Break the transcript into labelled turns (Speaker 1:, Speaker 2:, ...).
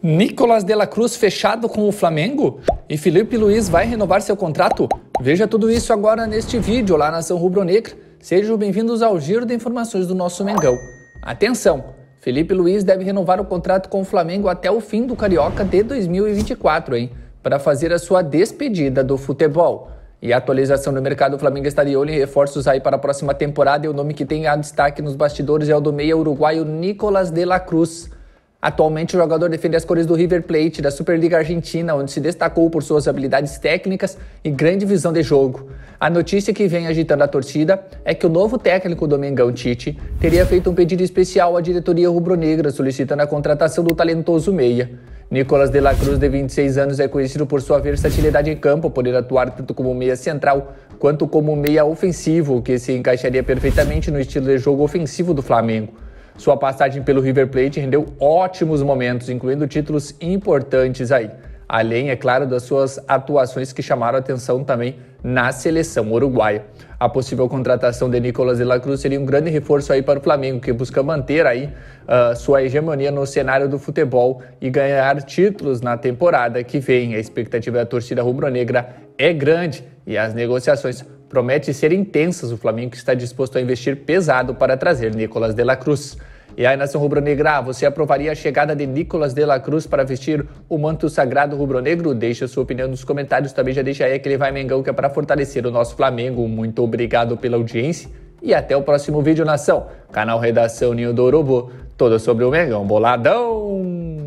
Speaker 1: Nicolas de la Cruz fechado com o Flamengo? E Felipe Luiz vai renovar seu contrato? Veja tudo isso agora neste vídeo lá na São Rubro Negra. Sejam bem-vindos ao Giro de Informações do nosso Mengão. Atenção! Felipe Luiz deve renovar o contrato com o Flamengo até o fim do Carioca de 2024, hein? Para fazer a sua despedida do futebol. E a atualização no mercado, o Flamengo está de olho em reforços aí para a próxima temporada e o nome que tem a destaque nos bastidores é o do meia uruguaio Nicolas de la Cruz. Atualmente, o jogador defende as cores do River Plate da Superliga Argentina, onde se destacou por suas habilidades técnicas e grande visão de jogo. A notícia que vem agitando a torcida é que o novo técnico do Mengão Tite teria feito um pedido especial à diretoria rubro-negra solicitando a contratação do talentoso meia. Nicolas de la Cruz, de 26 anos, é conhecido por sua versatilidade em campo, poder atuar tanto como meia central quanto como meia ofensivo, que se encaixaria perfeitamente no estilo de jogo ofensivo do Flamengo. Sua passagem pelo River Plate rendeu ótimos momentos, incluindo títulos importantes aí. Além, é claro, das suas atuações que chamaram atenção também na seleção uruguaia. A possível contratação de Nicolas de la Cruz seria um grande reforço aí para o Flamengo, que busca manter aí uh, sua hegemonia no cenário do futebol e ganhar títulos na temporada que vem. A expectativa da torcida rubro-negra é grande e as negociações promete ser intensas, o Flamengo está disposto a investir pesado para trazer Nicolas de la Cruz. E aí, nação rubro-negra, você aprovaria a chegada de Nicolas de la Cruz para vestir o manto sagrado rubro-negro? Deixa sua opinião nos comentários, também já deixa aí aquele vai Mengão que é para fortalecer o nosso Flamengo. Muito obrigado pela audiência e até o próximo vídeo, nação. Canal Redação Ninho do Urubu, todo sobre o Mengão Boladão!